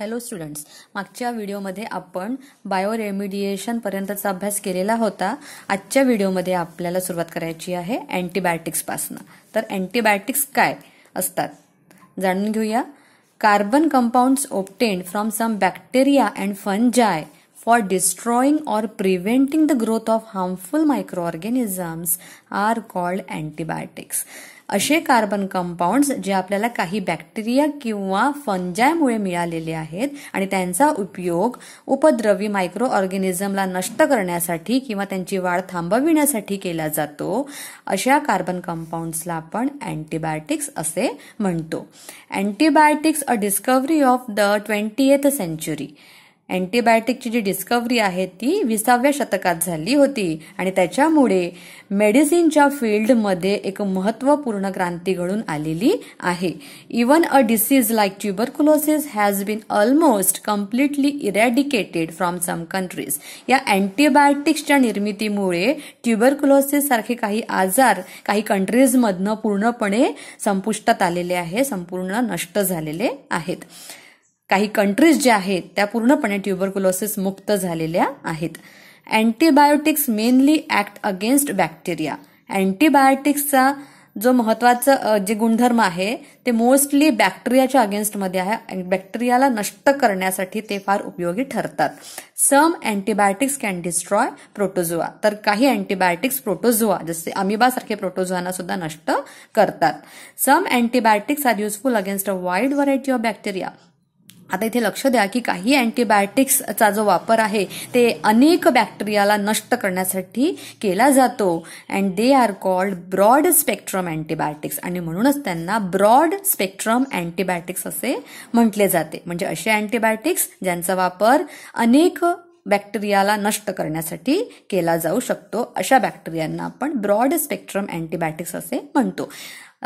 Hello students मागच्या व्हिडिओमध्ये आपण बायो पर्यंतचा अभ्यास केलेला होता आजच्या व्हिडिओमध्ये आपल्याला सुरुवात करायची आहे अँटीबायोटिक्सपासनं तर अँटीबायोटिक्स काय असतात जाणून घेऊया carbon compounds obtained from some bacteria and जाय for destroying or preventing the growth of harmful micro microorganisms are called antibiotics असे कार्बन कंपाऊंड्स जे आपल्याला काही बॅक्टेरिया किंवा फंजायमुळे मिळालेले आहेत आणि त्यांचा उपयोग उपद्रवी मायक्रो ऑर्गॅनिझमला नष्ट करण्यासाठी किंवा त्यांची वाढ थांबविण्यासाठी केला जातो अशा कार्बन कंपाऊंड्सला आपण अँटीबायोटिक्स असे म्हणतो antibiotics a discovery of the twenty century अँटीबायोटिकची जी डिस्कवरी आहे ती विसाव्या शतकात झाली होती आणि त्याच्यामुळे मेडिसिनच्या फील्डमध्ये एक महत्त्वपूर्ण क्रांती घडून आलेली आहे even a disease like tuberculosis has been almost completely eradicated from some countries या अँटीबायोटिक्सच्या निर्मितीमुळे ट्युबरकुलोसिस सारखे काही आजार काही कंट्रीजमधनं पूर्णपणे संपुष्टात आलेले आहे संपूर्ण नष्ट झालेले आहेत काही कंट्रीज ज्या आहेत त्या पूर्णपणे ट्युबरकुलोसिस मुक्त झालेल्या आहेत antibiotics mainly act against bacteria अँटीबायोटिक्सचा जो महत्वाचा जे गुणधर्म आहे ते मोस्टली बॅक्टेरियाच्या अगेन्स्टमध्ये आहे बॅक्टेरियाला नष्ट करण्यासाठी ते फार उपयोगी ठरतात some antibiotics can destroy protozoa तर काही अँटीबायोटिक्स प्रोटोझोआ जसे अमिबासारखे प्रोटोझोआना सुद्धा नष्ट करतात some antibiotics are useful against a wide variety of bacteria आता इथे लक्ष द्या की काही अँटीबायोटिक्सचा जो वापर आहे ते अनेक बॅक्टेरियाला नष्ट करण्यासाठी केला जातो and they are called broad spectrum antibiotics आणि म्हणूनच त्यांना ब्रॉड स्पेक्ट्रम अँटीबायोटिक्स असे म्हटले जाते म्हणजे असे अँटीबायोटिक्स ज्यांचा वापर अनेक बॅक्टेरियाला नष्ट करण्यासाठी केला जाऊ शकतो अशा बॅक्टेरियांना आपण ब्रॉड स्पेक्ट्रम अँटीबायोटिक्स असे म्हणतो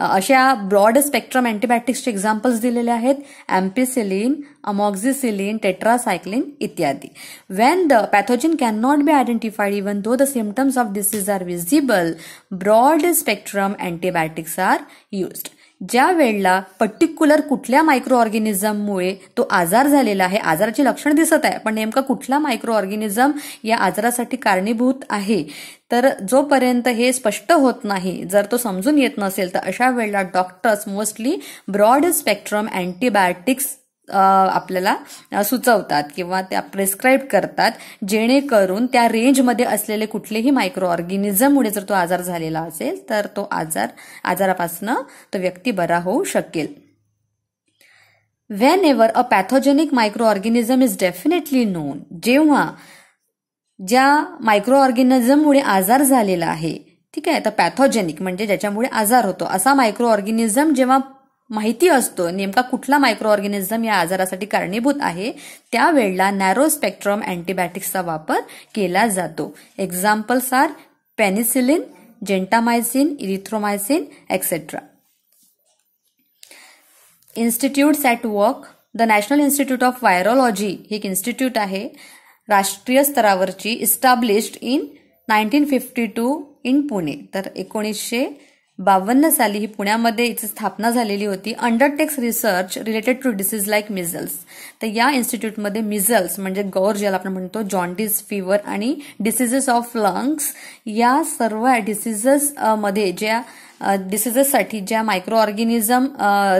अशा ब्रॉड स्पेक्ट्रम अँटीबायोटिक्सचे एक्झाम्पल्स दिलेले आहेत अँपिसिलिन अमॉक्झिसिलिन टेट्रासायक्लिन इत्यादी when the pathogen can not be identified even though the symptoms of disease are visible broad spectrum antibiotics are used ज्या वेळेला पर्टिक्युलर कुठल्या मायक्रो ऑर्गॅनिझममुळे तो आजार झालेला आहे आजाराची लक्षण दिसत आहे पण नेमका कुठला मायक्रो ऑर्गॅनिझम या आजारासाठी कारणीभूत आहे तर जोपर्यंत हे स्पष्ट होत नाही जर तो समजून येत नसेल तर अशा वेळेला doctors mostly broad spectrum antibiotics आपल्याला सुचवतात किंवा त्या प्रेस्क्राईब करतात जेणेकरून त्या रेंजमध्ये असलेले कुठलेही मायक्रो मुळे जर तो आजार झालेला असेल तर तो आजार आजारापासून तो व्यक्ती बरा होऊ शकेल whenever a pathogenic microorganism is definitely known जेव्हा ज्या मायक्रो ऑर्गॅनिझममुळे आजार झालेला आहे ठीक आहे तर पॅथोजेनिक म्हणजे ज्याच्यामुळे आजार होतो असा मायक्रो ऑर्गॅनिझम जेव्हा माहिती असतो नेमका कुठला मायक्रो ऑर्गॅनिझम या आजारासाठी कारणीभूत आहे त्यावेळेला नॅरो स्पेक्ट्रम अँटीबायोटिक्सचा वापर केला जातो examples are penicillin gentamicin erythromycin etcetera institutes at work the National Institute of Virology ही एक इन्स्टिट्यूट आहे राष्ट्रीय स्तरावरची established in nineteen fifty two in Pune तर एकोणीसशे बावन्न साली ही पुण्यामध्ये इथे स्थापना झालेली होती undertakes research related to disease like measles तर या इन्स्टिट्यूटमध्ये मिझल्स म्हणजे गौर ज्याला आपण म्हणतो जॉन्डिस फिवर आणि डिसिजेस ऑफ लंग्स या सर्व डिसिजेस मध्ये ज्या डिसिजेससाठी ज्या मायक्रो ऑर्गॅनिझम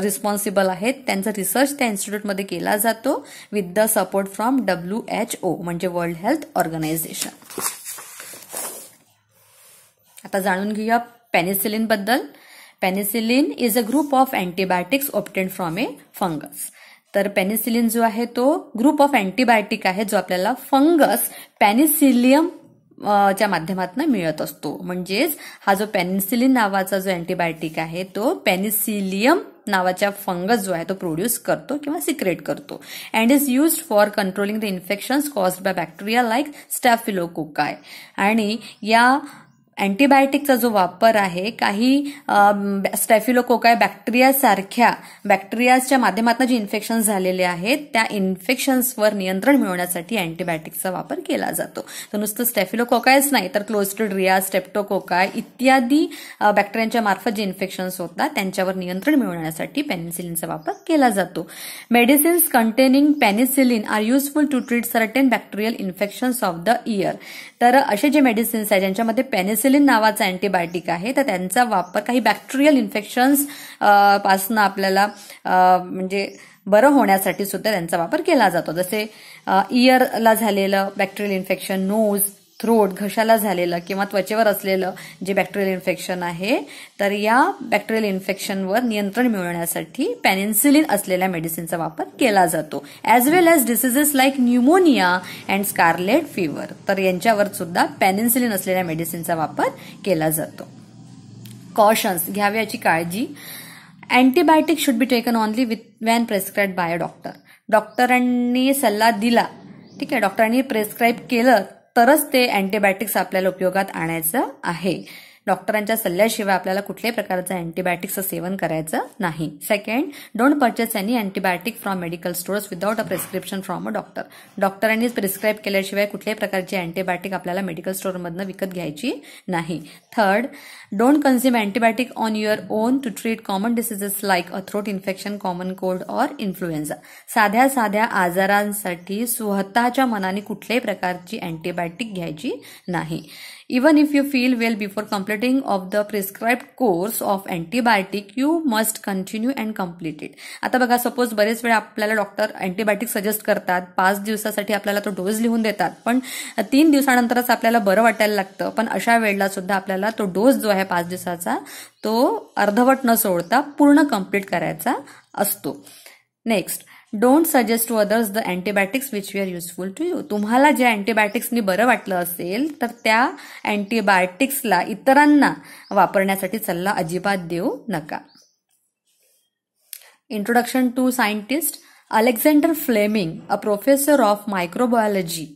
रिस्पॉन्सिबल आहेत त्यांचा रिसर्च त्या इन्स्टिट्यूटमध्ये केला जातो with the support from W H O म्हणजे वर्ल्ड हेल्थ ऑर्गनायझेशन आता जाणून घेऊया पॅनिसिलिन बद्दल penicillin is a group of antibiotics obtained from a fungus तर पॅनिसिलिन जो आहे तो ग्रुप ऑफ अँटीबायोटिक आहे जो आपल्याला फंगस पॅनिसिलियम च्या माध्यमातून मिळत असतो म्हणजेच हा जो पॅनिसिलिन नावाचा जो अँटीबायोटिक आहे तो पॅनिसिलियम नावाचा फंगस जो आहे तो प्रोड्यूस करतो किंवा सिक्रेट करतो and is use for controlling the infection cause by bacteria like staphylococci आणि या अँटीबायोटिकचा जो वापर आहे काही बॅक्टेरिया सारख्या बॅक्टेरियाच्या माध्यमातून जे इन्फेक्शन झालेले आहेत त्या इन्फेक्शन्सवर नियंत्रण मिळवण्यासाठी अँटीबायोटिकचा वापर केला जातो तर नुसतं स्टॅफिलोकोकायच नाही तर क्लोस्टेड स्टेप्टोकोकाय इत्यादी बॅक्टेरियांच्या मार्फत जे इन्फेक्शन्स होतात त्यांच्यावर नियंत्रण मिळवण्यासाठी पेनिसिलिनचा वापर केला जातो medicines containing penicillin are useful to treat certain bacterial infections of the ear तर असे जे मेडिसिन्स आहेत ज्यांच्यामध्ये पेनिसिलिन पेनिसिलिन नावाचा अँटीबायोटिक आहे तर त्यांचा वापर काही बॅक्टेरियल इन्फेक्शन्स पासनं आपल्याला म्हणजे बरं होण्यासाठी सुद्धा त्यांचा वापर केला जातो जसे इयरला झालेलं बॅक्टेरियल इन्फेक्शन नोज थ्रोट घशाला झालेलं किंवा त्वचेवर असलेलं जे बॅक्टेरियल इन्फेक्शन आहे तर या बॅक्टेरियल इन्फेक्शनवर नियंत्रण मिळवण्यासाठी पॅनिन्सिलिन असलेल्या मेडिसिनचा वापर केला जातो as well as diseases like pneumonia and scarlet fever तर यांच्यावर सुद्धा पॅनिन्सिलिन असलेल्या मेडिसिनचा वापर केला जातो कॉशन्स घ्याव्याची काळजी antibiotic should be taken only with when prescribe by doctor डॉक्टरांनी सल्ला दिला ठीक आहे डॉक्टरांनी प्रेस्क्राईब केलं तरच ते अँटीबायोटिक्स आपल्याला उपयोगात आणायचं आहे डॉक्टरांच्या सल्ल्याशिवाय आपल्याला कुठल्याही प्रकारचं अँटीबायोटिक्सचं सेवन करायचं नाही second don't purchase any antibiotic from medical stores without a prescription from a doctor डॉक्टरांनीच प्रिस्क्राईब केल्याशिवाय कुठल्याही प्रकारची अँटीबायोटिक आपल्याला मेडिकल स्टोअरमधनं विकत घ्यायची नाही third don't consume antibiotic on your own to treat common diseases like a throat infection common cold or influenza साध्या साध्या आजारांसाठी स्वतःच्या मनाने कुठल्याही प्रकारची अँटीबायोटिक घ्यायची नाही even if you feel well before completing of the prescribe course of antibiotic you must continue and complete it आता बघा सपोज बरेच वेळा आपल्याला डॉक्टर अँटीबायोटिक सजेस्ट करतात पाच दिवसासाठी आपल्याला तो डोस लिहून देतात पण तीन दिवसानंतरच आपल्याला बरं वाटायला लागतं पण अशा वेळेला सुद्धा आपल्याला तो डोस जो आहे पाच दिवसाचा तो अर्धवट न सोडता पूर्ण कम्प्लीट करायचा असतो next don't suggest to others the antibiotics which we are useful to you तुम्हाला ज्या अँटीबायोटिक्सनी बरं वाटलं असेल तर त्या अँटीबायोटिक्सला इतरांना वापरण्यासाठी सल्ला अजिबात देऊ नका introduction to scientist Alexander Fleming a professor of microbiology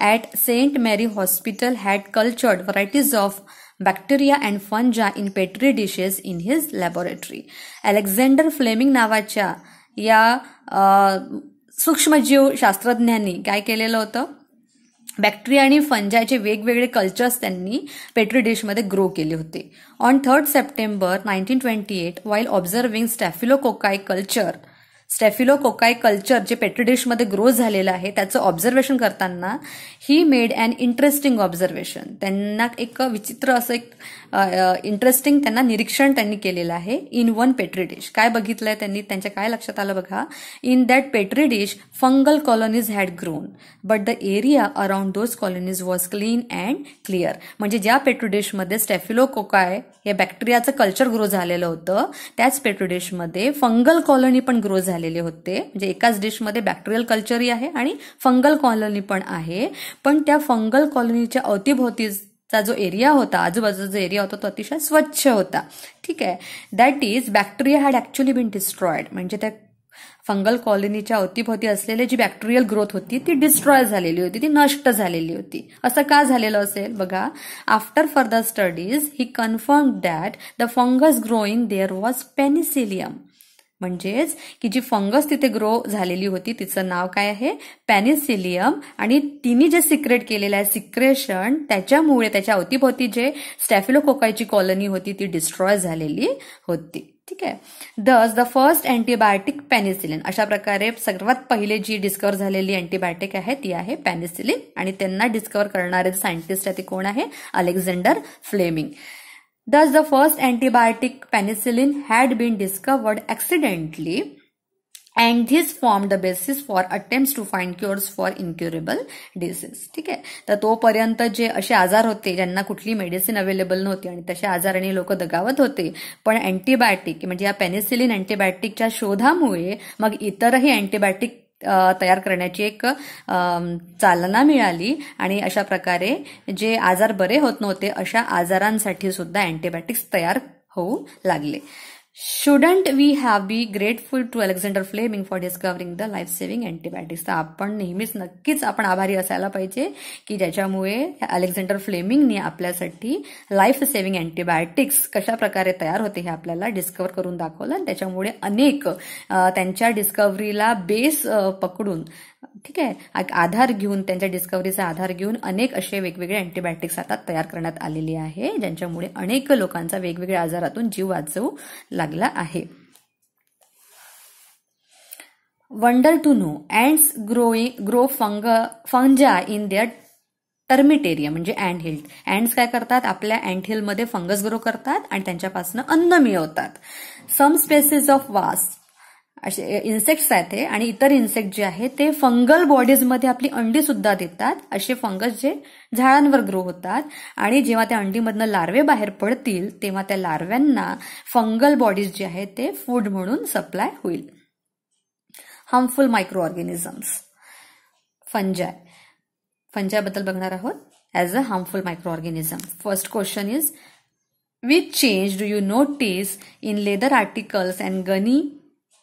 at saint Mary hospital had cultured varieties of bacteria and fungi in petri dishes in his laboratory Alexander Fleming नावाच्या या सूक्ष्मजीव शास्त्रज्ञांनी काय केलेलं होतं बॅक्टेरिया आणि फंजायचे वेगवेगळे कल्चर्स त्यांनी पेट्री डिशमध्ये ग्रो केले होते on third September 1928, twenty eight while observing staphylococci culture cocci culture जे पेट्री ग्रो झालेलं आहे त्याचं ऑब्झर्वेशन करताना he made and interesting observation त्यांना एक विचित्र असं एक इंटरेस्टिंग त्यांना निरीक्षण त्यांनी केलेलं आहे इन वन पेट्री डिश काय बघितलंय त्यांनी त्यांच्या काय लक्षात आलं बघा in that petri dish fungal colonies had grown but the area around those colonies was clean and clear म्हणजे ज्या पेट्री डिशमध्ये कोकाय या बॅक्टेरियाचं कल्चर ग्रो झालेलं होतं त्याच पेट्री फंगल कॉलनी पण ग्रो झाली झालेले होते म्हणजे एकाच डिशमध्ये बॅक्टेरियल कल्चरही आहे आणि फंगल कॉलनी पण आहे पण त्या फंगल कॉलनीच्या अवतीभोवतीचा चा जो एरिया होता आजूबाजूचा जो एरिया होता तो अतिशय स्वच्छ होता ठीक आहे that is bacteria had actually been destroyed म्हणजे त्या फंगल कॉलनीच्या अवतीभोवती असलेली जी बॅक्टेरियल ग्रोथ होती ती डिस्ट्रॉय झालेली होती ती नष्ट झालेली होती असं का झालेलं असेल बघा after further studies he confirm that the fungus growing there was penicillium म्हणजेच की जी फंगस तिथे ग्रो झालेली होती तिचं नाव काय आहे पॅनिसिलियम आणि तिने जे सिक्रेट केलेलं आहे सिक्रेशन त्याच्यामुळे त्याच्या अवतीभोवती जे स्टॅफिलोकोकायची कॉलनी होती ती डिस्ट्रॉय झालेली होती ठीक आहे दस द फर्स्ट अँटीबायोटिक पॅनिसिलिन अशा प्रकारे सर्वात पहिले जी डिस्कवर झालेली अँटीबायोटिक आहे ती आहे पॅनिसिलिन आणि त्यांना डिस्कवर करणारे सायंटिस्ट आहे ते कोण आहे Alexander Fleming Thus, the first antibiotic penicillin had been discovered accidentally and this formed the basis for attempts to find cures for incurable disease ठीक आहे तर तोपर्यंत जे असे आजार होते ज्यांना कुठली मेडिसिन अवेलेबल नव्हती आणि तशा आजाराने लोक दगावत होते पण अँटीबायोटिक म्हणजे या पेनिसिलिन अँटीबायोटिकच्या शोधामुळे मग इतरही अँटीबायोटिक तयार करण्याची एक चालना मिळाली आणि अशा प्रकारे जे आजार बरे होत नव्हते अशा आजारांसाठी सुद्धा अँटीबायोटिक्स तयार होऊ लागले shouldn't we have be grateful to Alexander Fleming for discovering the life saving antibiotics तर आपण नेहमीच नक्कीच आपण आभारी असायला पाहिजे की ज्याच्यामुळे अलेक्झांडर फ्लेमिंगने आपल्यासाठी लाईफ सेव्हिंग अँटीबायोटिक्स कशा प्रकारे तयार होते हे आपल्याला डिस्कवर करून दाखवलं आणि त्याच्यामुळे अनेक त्यांच्या डिस्कवरीला बेस पकडून ठीक आहे आधार घेऊन त्यांच्या डिस्कवरीचा आधार घेऊन अनेक असे वेगवेगळे अँटीबायोटिक्स आता तयार करण्यात आलेली आहे ज्यांच्यामुळे अनेक लोकांचा वेगवेगळ्या आजारातून जीव वाचवू लागला आहे wonder to know ants growing grow फंग फंजा इन देअर टर्मिटेरिया म्हणजे अँड हिल्ड अँड्स काय करतात आपल्या अँड हिलमध्ये फंगस ग्रो करतात आणि त्यांच्यापासून अन्न मिळवतात सम स्पेसिस ऑफ वास असे इन्सेक्ट्स आहेत आणि इतर इन्सेक्ट जे आहे ते फंगल बॉडीजमध्ये आपली अंडी सुद्धा देतात असे फंगस जे झाडांवर ग्रो होतात आणि जेव्हा त्या अंडीमधनं लार्वे बाहेर पडतील तेव्हा त्या लार्व्यांना फंगल बॉडीज जे आहे ते फूड म्हणून सप्लाय होईल हार्मफुल मायक्रो ऑर्गॅनिझम्स फंजाय फंजायबद्दल बघणार आहोत as a harmful micro organism first question is with change do you notice in leather articles and gunny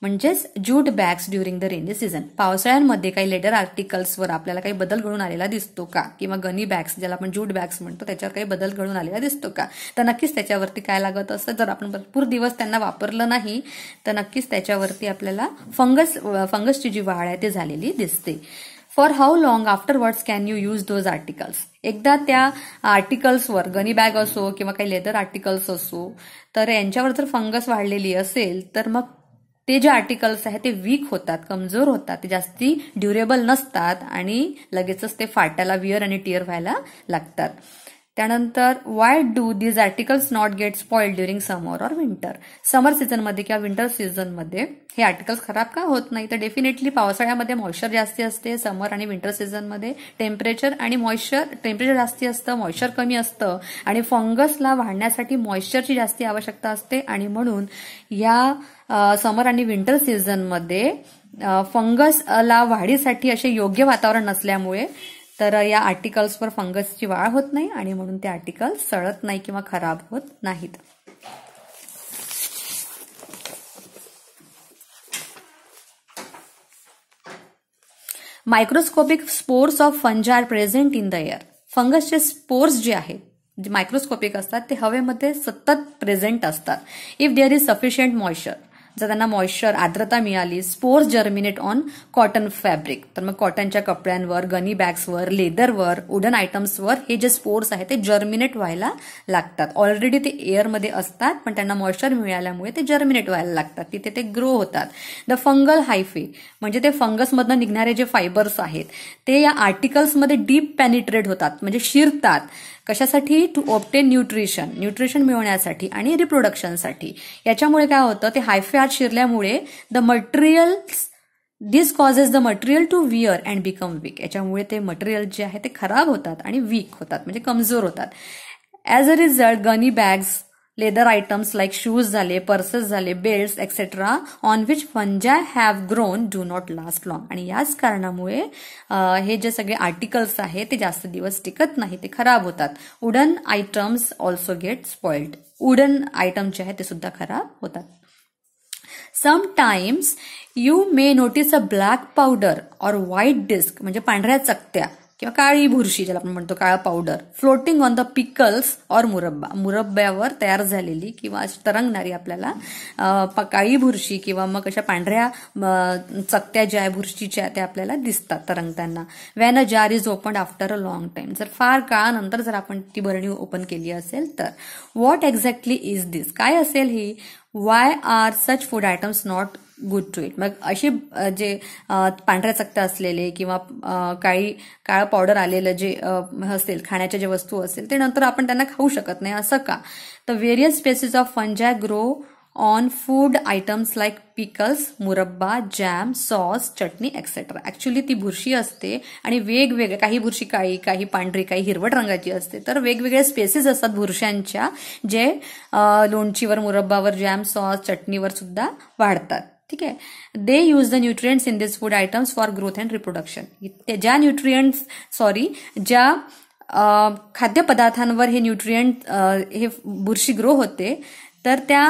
म्हणजेच jute bags during the rainy season पावसाळ्यांमध्ये काही लेटर आर्टिकल्सवर आपल्याला काही बदल घडून आलेला दिसतो का किंवा गनी बॅग्स ज्याला आपण ज्यूट बॅग्स म्हणतो त्याच्यावर काही बदल घडून आलेला दिसतो का तर नक्कीच त्याच्यावरती काय लागत असतं जर आपण भरपूर दिवस त्यांना वापरलं नाही तर नक्कीच त्याच्यावरती आपल्याला फंगस फंगसची जी वाढ आहे ती झालेली दिसते for how long afterwards can you use those articles एकदा त्या आर्टिकल्सवर गनी बॅग असो किंवा काही लेदर आर्टिकल्स असो तर यांच्यावर जर फंगस वाढलेली असेल तर मग ते जे आर्टिकल्स आहेत ते वीक होतात कमजोर होतात ते जास्ती ड्युरेबल नसतात आणि लगेचच ते फाटायला वियर आणि टिअर व्हायला लागतात त्यानंतर why do these articles not get spoil during summer or winter summer सीझनमध्ये किंवा विंटर सीझनमध्ये हे आर्टिकल्स खराब का होत नाही तर डेफिनेटली पावसाळ्यामध्ये मॉइश्चर जास्ती असते समर आणि विंटर सीझनमध्ये टेम्परेचर आणि मॉइश्चर टेम्परेचर जास्ती असतं मॉइश्चर कमी असतं आणि फंगसला वाढण्यासाठी मॉइश्चरची जास्ती आवश्यकता असते आणि म्हणून या समर आणि विंटर सीझनमध्ये फंगसला वाढीसाठी असे योग्य वातावरण नसल्यामुळे तर या आर्टिकल्सवर फंगसची वाळ होत नाही आणि म्हणून ते आर्टिकल सळत नाही किंवा खराब होत नाहीत microscopic spores of fungi are present in the air फंगसचे स्पोर्स जे आहेत जे मायक्रोस्कोपिक असतात ते हवेमध्ये सतत प्रेझेंट असतात if there is sufficient moisture जर त्यांना मॉइश्चर आर्द्रता मिळाली spores germinate on cotton fabric तर मग कॉटनच्या कपड्यांवर गनी बॅग्सवर लेदरवर वुडन आयटम्सवर हे जे स्पोर्स आहेत ते जर्मिनेट व्हायला लागतात ऑलरेडी ते एअरमध्ये असतात पण त्यांना मॉइश्चर मिळाल्यामुळे ते जर्मिनेट व्हायला लागतात तिथे ते ग्रो होतात द फंगल हायफे म्हणजे ते फंगसमधनं निघणारे जे फायबर्स आहेत ते या आर्टिकल्समध्ये डीप पॅनिट्रेट होतात म्हणजे शिरतात कशासाठी टू ऑप्टेन न्यूट्रिशन न्यूट्रिशन मिळवण्यासाठी आणि रिप्रोडक्शनसाठी याच्यामुळे काय होतं ते हायफॅट शिरल्यामुळे the material this causes the material to wear and become weak याच्यामुळे ते मटेरियल जे आहे ते खराब होतात आणि वीक होतात म्हणजे कमजोर होतात as a result gunny bags leather items like shoes झाले पर्सेस झाले belts etcetera on which fungi have grown do not last long आणि याच कारणामुळे हे जे सगळे आर्टिकल्स आहेत ते जास्त दिवस टिकत नाही ते खराब होतात wooden items also get spoiled wooden item जे आहे ते सुद्धा खराब होतात sometimes you may notice a black powder or white disc म्हणजे पांढऱ्या चकत्या किंवा काळी बुरशी ज्याला आपण म्हणतो काळा powder floating on the pickles or murabba मुरब्ब्यावर तयार झालेली किंवा अशी तरंगणारी आपल्याला काळी बुरशी किंवा मग अशा पांढऱ्या चकत्या ज्या बुरशीच्या त्या आपल्याला दिसतात तरंगताना when a jar is open after a long time जर फार काळानंतर जर आपण ती भरणी ओपन केली असेल तर व्हॉट एक्झॅक्टली इज दिस काय असेल he why are such food items not good to eat मग असे जे पांढऱ्या चकत्या असलेले किंवा काळी काळं पावडर आलेलं जे असेल खाण्याच्या जे वस्तू असेल ते नंतर आपण त्यांना खाऊ शकत नाही असं का तर various species of fungi grow on food items like pickles murabba jam sauce chutney etcetera actually ती बुरशी असते आणि वेगवेगळ्या काही बुरशी काळी काही पांढरी काही हिरवट रंगाची असते तर वेगवेगळ्या स्पेसेस असतात बुरश्यांच्या जे लोणचीवर मुरब्बावर जॅम सॉस चटणीवर सुद्धा वाढतात ठीक आहे they use the nutrients in this food items for growth and reproduction ज्या न्यूट्रियंट्स सॉरी ज्या खाद्यपदार्थांवर हे न्यूट्रियंट हे बुरशी ग्रो होते तर त्या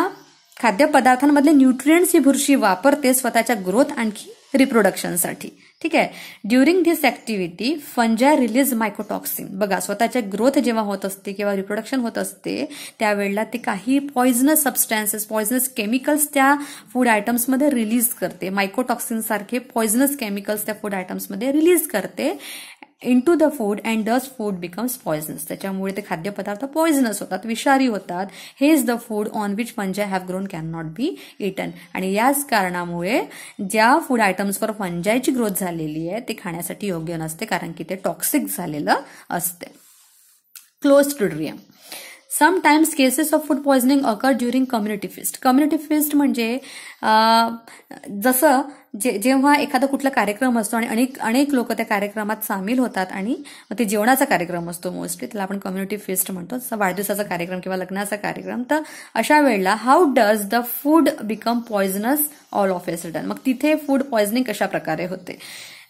खाद्यपदार्थांमधले न्यूट्रियंट्स ही बुरशी वापरते स्वतःच्या ग्रोथ आणखी रिप्रोडक्शनसाठी ठीक आहे during this activity fungi release mycotoxin बघा स्वतःच्या ग्रोथ जेव्हा होत असते किंवा रिप्रोडक्शन होत असते त्यावेळेला ते काही पॉइजनस सबस्टॅन्सेस पॉइजनस केमिकल्स त्या फूड आयटम्समध्ये रिलीज करते मायकोटॉक्सिन सारखे पॉइजनस केमिकल्स त्या फूड आयटम्समध्ये रिलीज करते into the food and thus food becomes poisonous त्याच्यामुळे ते खाद्यपदार्थ पॉयझनस होतात विषारी होतात हे is the food on which fungi have grown can not be eaten आणि याच कारणामुळे ज्या फूड आयटम्सवर फंजायची ग्रोथ झालेली आहे ते खाण्यासाठी योग्य नसते कारण की ते टॉक्सिक झालेलं असते clostridium sometimes cases of food poisoning occur during community feast community feast म्हणजे जसं जे जेव्हा एखादा कुठला कार्यक्रम असतो आणि अनेक अनेक लोक त्या कार्यक्रमात सामील होतात आणि ते जेवणाचा कार्यक्रम असतो मोस्टली त्याला आपण कम्युनिटी फिस्ट म्हणतो जसं वाढदिवसाचा कार्यक्रम किंवा लग्नाचा कार्यक्रम तर अशा वेळेला how does the food become poisonous all of a sudden मग तिथे फूड पॉयझनिंग कशा प्रकारे होते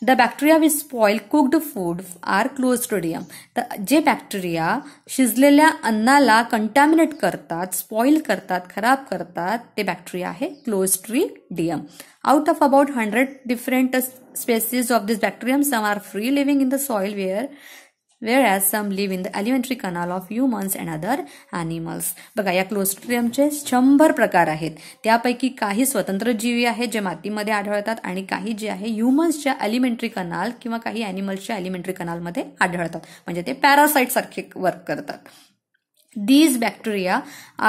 the bacteria with spoil cooked food are clostridium तर जे बॅक्टेरिया शिजलेल्या अन्नाला कंटॅमिनेट करतात स्पॉइल करतात खराब करतात ते बॅक्टेरिया आहे clostridium out of about hundred different species of this bacterium some are free living in the soil where whereas some live in the alimentary canal of humans and other animals बघा या क्लोस्ट्रियमचे शंभर प्रकार आहेत त्यापैकी काही स्वतंत्र जीवी आहेत जे मातीमध्ये आढळतात आणि काही जे आहे ह्युमन्सच्या अलिमेंटरी कनाल किंवा काही अॅनिमल्सच्या अलिमेंटरी कनालमध्ये आढळतात म्हणजे ते पॅरासाईट सारखे वर्क करतात these bacteria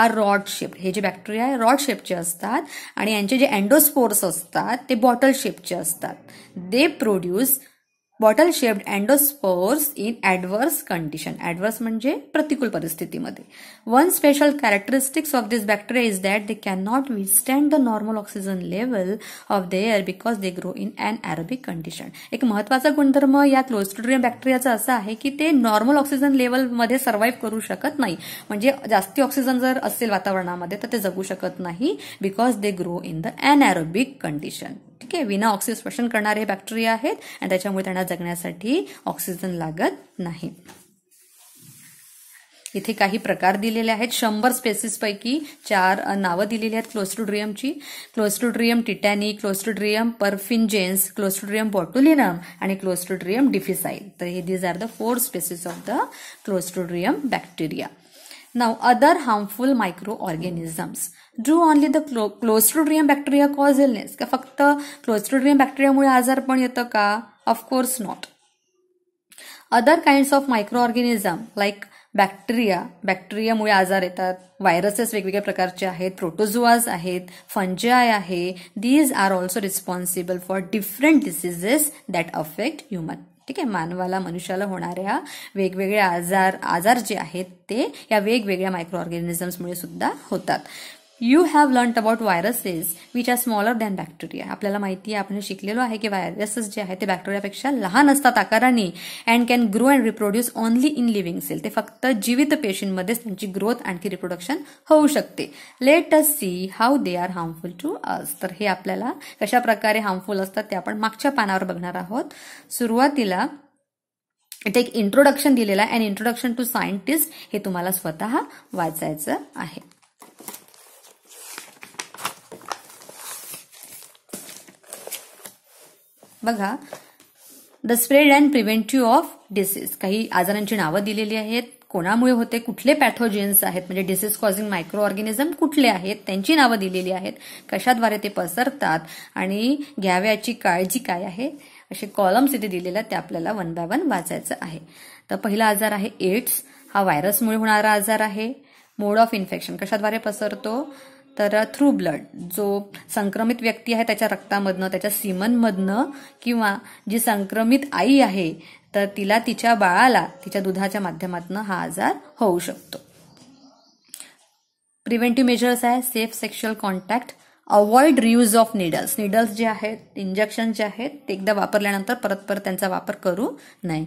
are rod shape हे जे बॅक्टेरिया आहे रॉड शेपचे असतात आणि यांचे जे अँडोस्पोर्स असतात ते बॉटल शेपचे असतात they produce bottle shaped endospores in adverse condition adverse म्हणजे प्रतिकूल परिस्थितीमध्ये one special characteristics of this bacteria is that they can not withstand the normal oxygen level of the air because they grow in anaerobic condition एक महत्वाचा गुणधर्म या Clostridium बॅक्टेरियाचा असा आहे की ते नॉर्मल ऑक्सिजन लेवलमध्ये सर्व्हाइव्ह करू शकत नाही म्हणजे जास्ती ऑक्सिजन जर असेल वातावरणामध्ये तर ते जगू शकत नाही because they grow in the anaerobic condition ठीक आहे विना ऑक्सिजन श्वसन करणारे बॅक्टेरिया आहेत आणि त्याच्यामुळे त्यांना जगण्यासाठी ऑक्सिजन लागत नाही इथे काही प्रकार दिलेले आहेत शंभर स्पेसिसपैकी चार नावं दिलेली आहेत क्लोस्ट्रोड्रियमची क्लोस्ट्रोड्रियम टिटॅनी क्लोस्टोड्रियम परफिनजेन्स क्लोस्टोड्रियम बॉटुलिनम आणि क्लोस्ट्रोड्रियम डिफिसाईल तर हे these are the four species of the clostridium bacteria नाव other harmful micro organisms do only the क्लो क्लोस्ट्रोड्रियम बॅक्टेरिया कॉज इलनेस का फक्त क्लोस्ट्रोड्रियम बॅक्टेरियामुळे आजार पण येतं का of course not other kinds of micro organism like bacteria बॅक्टेरियामुळे आजार येतात व्हायरसेस वेगवेगळ्या प्रकारचे आहेत प्रोटोझोआज आहेत फंजाय आहे these are also responsible for different diseases that affect human ठीक आहे मानवाला मनुष्याला होणाऱ्या वेगवेगळ्या आजार आजार जे आहेत ते या वेगवेगळ्या मायक्रो ऑर्गॅनिझम्समुळे सुद्धा होतात you have learn about viruses which are smaller than bacteria आपल्याला माहिती आहे आपण शिकलेलो आहे की व्हायरसेस जे आहे ते बॅक्टेरियापेक्षा लहान असतात आकाराने and can grow and reproduce only in living cell ते फक्त जीवित पेशींमध्येच त्यांची ग्रोथ आणखी रिप्रोडक्शन होऊ शकते let us see how they are harmful to us तर हे आपल्याला कशा प्रकारे हार्मफुल असतात ते आपण मागच्या पानावर बघणार आहोत सुरुवातीला इथे एक इंट्रोडक्शन दिलेलं आहे अँड इंट्रोडक्शन टू सायंटिस्ट हे तुम्हाला स्वतः वाचायचं आहे बघा the spread and preventive of disease काही आजारांची नावं दिलेली आहेत कोणामुळे होते कुठले पॅथोजेन्स आहेत म्हणजे डिसीज कॉझिंग मायक्रो ऑर्गॅनिझम कुठले आहेत त्यांची नावं दिलेली आहेत कशाद्वारे ते पसरतात आणि घ्याव्याची काळजी काय आहे असे कॉलम्स इथे दिलेले ते आपल्याला वन बाय वन वाचायचं आहे तर पहिला आजार आहे एड्स हा व्हायरसमुळे होणारा आजार आहे मोड ऑफ इन्फेक्शन कशाद्वारे पसरतो तर थ्रू ब्लड जो संक्रमित व्यक्ती आहे त्याच्या रक्तामधनं त्याच्या सीमनमधनं किंवा जी संक्रमित आई आहे तर तिला तिच्या बाळाला तिच्या दुधाच्या माध्यमातून हा आजार होऊ शकतो प्रिव्हेंटिव्ह मेजर्स आहे safe sexual contact avoid reuse of needles needles जे आहेत इंजेक्शन जे आहेत ते एकदा वापरल्यानंतर परत परत त्यांचा वापर करू नये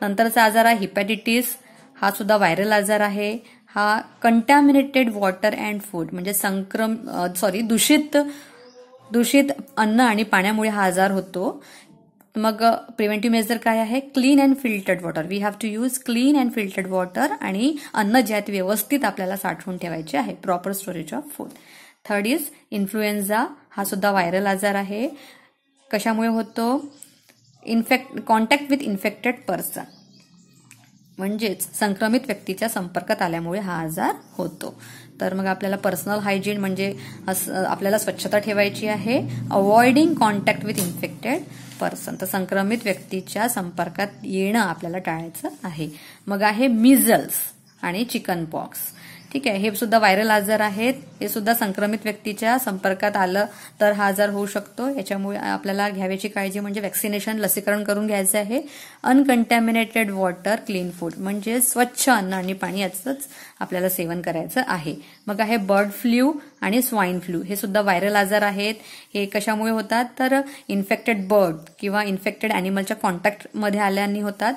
नंतरचा आजार आहे हिपॅटिटीस हा सुद्धा व्हायरल आजार आहे हा कंटॅमिनेटेड वॉटर अँड फूड म्हणजे संक्रम सॉरी दूषित दूषित अन्न आणि पाण्यामुळे हा आजार होतो मग प्रिव्हेंटिव्ह मेजर काय आहे clean and filtered water we have to use clean and filtered water आणि अन्न ज्यात व्यवस्थित आपल्याला साठवून ठेवायचे आहे proper storage of food third is influenza हा सुद्धा व्हायरल आजार आहे कशामुळे होतो infect contact with infected person म्हणजेच संक्रमित व्यक्तीच्या संपर्कात आल्यामुळे हा आजार होतो तर मग आपल्याला पर्सनल हायजीन म्हणजे आपल्याला स्वच्छता ठेवायची आहे avoiding contact with infected person तर संक्रमित व्यक्तीच्या संपर्कात येणं आपल्याला टाळायचं आहे मग आहे मिझल्स आणि चिकन पॉक्स ठीक आहे हे सुद्धा व्हायरल आजार आहेत हे सुद्धा संक्रमित व्यक्तीच्या संपर्कात आलं तर हा आजार होऊ शकतो याच्यामुळे आपल्याला घ्यावयाची काळजी म्हणजे व्हॅक्सिनेशन लसीकरण करून घ्यायचं आहे अनकंटॅमिनेटेड वॉटर क्लीन फूड म्हणजे स्वच्छ अन्न आणि पाणी याचंच आपल्याला सेवन करायचं आहे मग आहे बर्ड फ्लू आणि स्वाईन फ्लू हे सुद्धा व्हायरल आजार आहेत हे कशामुळे होतात तर इन्फेक्टेड बर्ड किंवा इन्फेक्टेड अॅनिमलच्या कॉन्टॅक्टमध्ये आल्याने होतात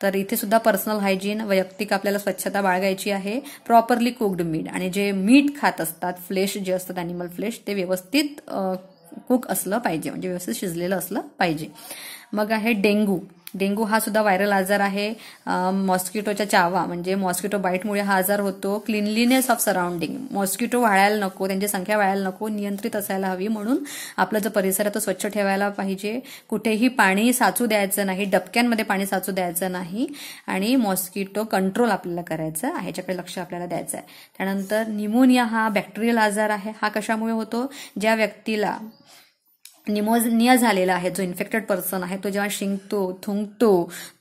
तर इथे सुद्धा पर्सनल हायजीन वैयक्तिक आपल्याला स्वच्छता बाळगायची आहे प्रॉपरली कुक्ड मीठ आणि जे मीठ खात असतात फ्लेश जे असतात अॅनिमल फ्लेश ते व्यवस्थित कुक असलं पाहिजे म्हणजे व्यवस्थित शिजलेलं असलं पाहिजे मग आहे डेंगू डेंगू हा सुद्धा व्हायरल आजार आहे मॉस्किटोच्या चावा म्हणजे मॉस्किटो बाईटमुळे हा आजार होतो क्लिनलीनेस ऑफ सराउंडिंग मॉस्किटो वाळायला नको त्यांची संख्या वाळायला नको नियंत्रित असायला हवी म्हणून आपला जो परिसर आहे तो स्वच्छ ठेवायला पाहिजे कुठेही पाणी साचू द्यायचं नाही डबक्यांमध्ये पाणी साचू द्यायचं नाही आणि मॉस्किटो कंट्रोल आपल्याला करायचं आहे ह्याच्याकडे लक्ष आपल्याला द्यायचं आहे त्यानंतर निमोनिया हा बॅक्टेरियल आजार आहे हा कशामुळे होतो ज्या व्यक्तीला निमोनिया झालेला आहे जो इन्फेक्टेड पर्सन आहे तो जेव्हा शिंकतो थुंकतो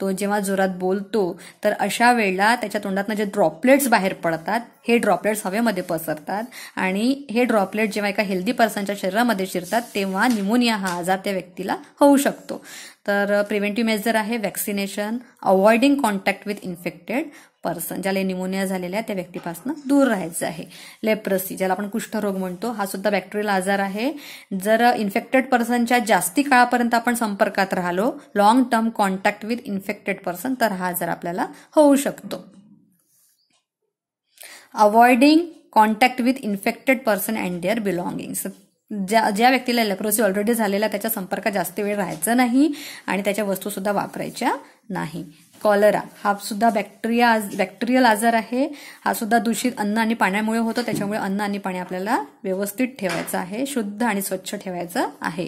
तो जेव्हा जोरात बोलतो तर अशा वेळेला त्याच्या तोंडातनं जे ड्रॉपलेट्स बाहेर पडतात हे ड्रॉपलेट्स हवेमध्ये पसरतात आणि हे ड्रॉपलेट जेव्हा एका हेल्दी पर्सनच्या शरीरामध्ये शिरतात तेव्हा निमोनिया हा आजार त्या व्यक्तीला होऊ शकतो तर प्रिव्हेंटिव्ह मेजर आहे vaccination avoiding contact with infected person ज्याला निमोनिया झालेल्या आहे त्या व्यक्तीपासून दूर राहायचं आहे लेप्रसी ज्याला आपण कुष्ठरोग म्हणतो हा सुद्धा बॅक्टेरियल आजार आहे जर इन्फेक्टेड पर्सनच्या जास्ती काळापर्यंत आपण संपर्कात राहिलो long term contact with infected person तर हा आजार आपल्याला होऊ शकतो avoiding contact with infected person and their belongings ज्या ज्या व्यक्तीला लेप्रोसी ऑलरेडी झालेला त्याच्या संपर्कात जास्त वेळ राहायचा नाही आणि त्याच्या वस्तू सुद्धा वापरायच्या नाही कॉलरा हा सुद्धा बॅक्टेरिया बॅक्टेरियल आजार आहे हा सुद्धा दूषित अन्न आणि पाण्यामुळे होतो त्याच्यामुळे अन्न आणि पाणी आपल्याला व्यवस्थित ठेवायचं आहे शुद्ध आणि स्वच्छ ठेवायचं आहे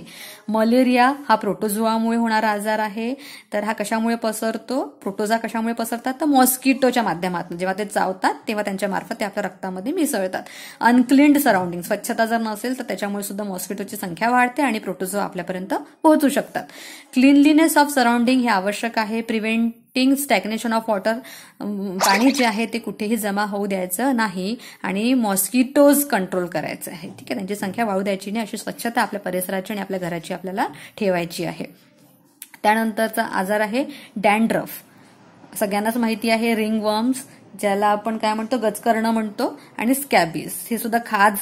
मलेरिया हा प्रोटोझोआमुळे होणारा आजार आहे तर हा कशामुळे पसरतो प्रोटोझा कशामुळे पसरतात तर मॉस्किटोच्या माध्यमातून जेव्हा ते चावतात तेव्हा त्यांच्या मार्फत ते आपल्या रक्तामध्ये मिसळतात अनक्लिन्ड सराउंडिंग स्वच्छता जर नसेल तर त्याच्यामुळे सुद्धा मॉस्किटोची संख्या वाढते आणि प्रोटोजोआ आपल्यापर्यंत पोहोचू शकतात क्लिनलीनेस ऑफ सराउंडिंग हे आवश्यक आहे प्रिव्हेंट टिंग स्टॅग्नेशन ऑफ वॉटर पाणी जे आहे ते कुठेही जमा होऊ द्यायचं नाही आणि मॉस्किटोज कंट्रोल करायचं आहे ठीक आहे त्यांची संख्या वाढू द्यायची नाही अशी स्वच्छता आपल्या परिसराची आणि आपल्या घराची आपल्याला ठेवायची आहे त्यानंतरचा आजार आहे डॅन्ड्रफ सगळ्यांनाच माहिती आहे वर्म्स ज्याला आपण काय म्हणतो गचकर्ण म्हणतो आणि स्कॅबीस हे सुद्धा खाज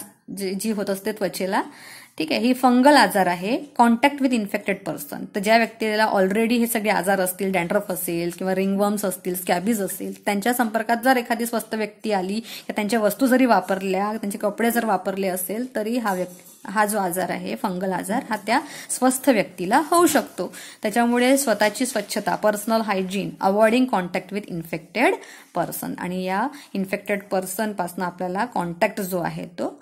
जी होत असते त्वचेला ठीक आहे ही फंगल आजार आहे कॉन्टॅक्ट विथ इन्फेक्टेड पर्सन तर ज्या व्यक्तीला ऑलरेडी हे सगळे आजार असतील डँड्रफ असेल किंवा रिंगवर्म्स असतील स्कॅबीज असेल त्यांच्या संपर्कात जर एखादी स्वस्त व्यक्ती आली किंवा त्यांच्या वस्तू जरी वापरल्या त्यांचे कपडे जर वापरले असेल तरी हा व्यक्ती हा जो आजार आहे फंगल आजार हा त्या स्वस्थ व्यक्तीला होऊ शकतो त्याच्यामुळे स्वतःची स्वच्छता personal hygiene avoiding contact with infected person आणि या इन्फेक्टेड पर्सनपासून आपल्याला कॉन्टॅक्ट जो आहे तो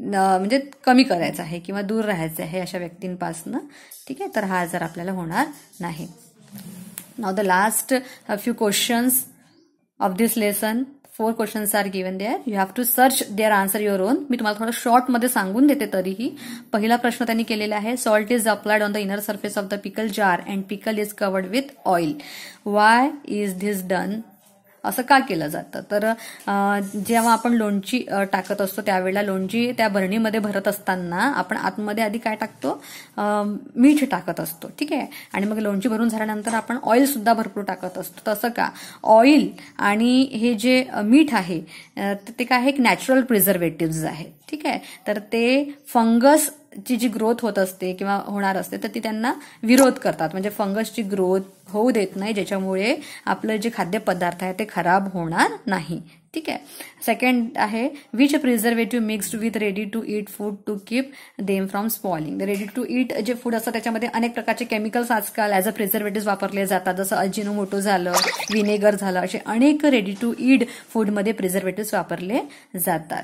म्हणजे कमी करायचं आहे किंवा दूर राहायचं आहे अशा व्यक्तींपासनं ठीक आहे तर हा आजार आपल्याला होणार नाही नाव the last few questions of this lesson four questions are given there you have to search their answer your own मी तुम्हाला थोडं शॉर्टमध्ये सांगून देते तरीही पहिला प्रश्न त्यांनी केलेला आहे salt is applied on the inner surface of the pickle jar and pickle is covered with oil why is this done असं का केलं जातं तर जेव्हा आपण लोणची टाकत असतो त्यावेळेला लोणची त्या भरणीमध्ये भरत असताना आपण आतमध्ये आधी काय टाकतो मीठ टाकत असतो ठीक आहे आणि मग लोणची भरून झाल्यानंतर आपण ऑइल सुद्धा भरपूर टाकत असतो तसं का ऑइल आणि हे जे मीठ आहे ते काय एक नॅचरल प्रिझर्वेटिव्ह आहे ठीक आहे तर ते फंगस ची जी ग्रोथ होत असते किंवा होणार असते तर ती त्यांना विरोध करतात म्हणजे फंगसची ग्रोथ होऊ देत नाही ज्याच्यामुळे आपलं जे खाद्यपदार्थ आहे ते खराब होणार नाही ठीक आहे सेकंड आहे which preservative mixed with ready to eat food to keep them from spoiling ready to eat जे फूड असतं त्याच्यामध्ये अनेक प्रकारचे केमिकल्स आजकाल ऍज अ प्रिझर्वेटिव्ह वापरले जातात जसं अजिनोमोटो झालं विनेगर झालं असे अनेक रेडी टू इट फूडमध्ये प्रिझर्वेटिव्ह वापरले जातात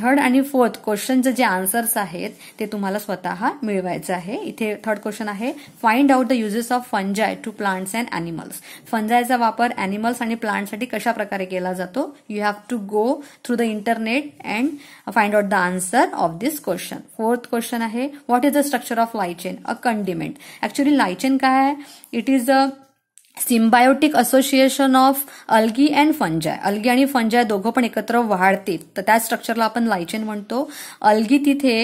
थर्ड uh, आणि फोर्थ क्वेश्चनचे जे आन्सर्स आहेत ते तुम्हाला स्वतः मिळवायचं आहे इथे थर्ड क्वेश्चन आहे find out the uses of fungi to plants and animals फंजायचा वापर अॅनिमल्स आणि प्लांटसाठी कशा प्रकारे केला जातो you have to go through the internet and find out out the answer of this question. Fourth आहे what is the structure of लायचेन a condiment Actually lichen काय आहे? It is a symbiotic association of algae and fungi algae आणि fungi दोघं पण एकत्र वाढतील तर त्या स्ट्रक्चरला आपण लायचेन म्हणतो अल्गी तिथे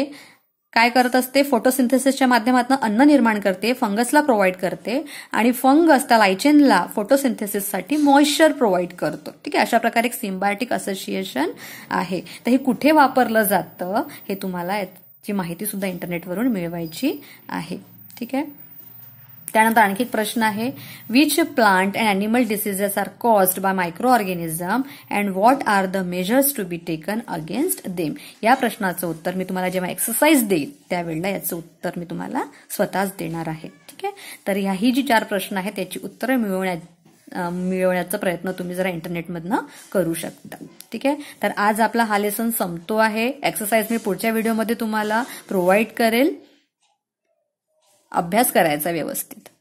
काय करत असते फोटोसिंथेसिसच्या माध्यमातून अन्न निर्माण करते फंगसला प्रोव्हाइड करते आणि फंगस त्या लायचेनला फोटोसिंथेसिससाठी मॉइश्चर प्रोव्हाइड करतो ठीक आहे अशा प्रकारे एक सिम्बायोटिक असोसिएशन आहे तर हे कुठे वापरलं जातं हे तुम्हाला याची माहिती सुद्धा इंटरनेटवरून मिळवायची आहे ठीक आहे त्यानंतर आणखी एक प्रश्न आहे which plant and animal diseases are caused by micro organism and what are the measures to be taken against them या प्रश्नाचं उत्तर मी तुम्हाला जेव्हा एक्सरसाइज देईल त्यावेळेला याचं उत्तर मी तुम्हाला स्वतःच देणार आहे ठीक आहे तर ह्याही जी चार प्रश्न आहेत त्याची उत्तरं मिळवण्या मिळवण्याचा प्रयत्न तुम्ही जरा इंटरनेटमधनं करू शकता ठीक आहे तर आज आपला हा लेसन संपतो आहे एक्सरसाइज मी पुढच्या व्हिडिओमध्ये तुम्हाला प्रोव्हाइड करेल अभ्यास करायचा व्यवस्थित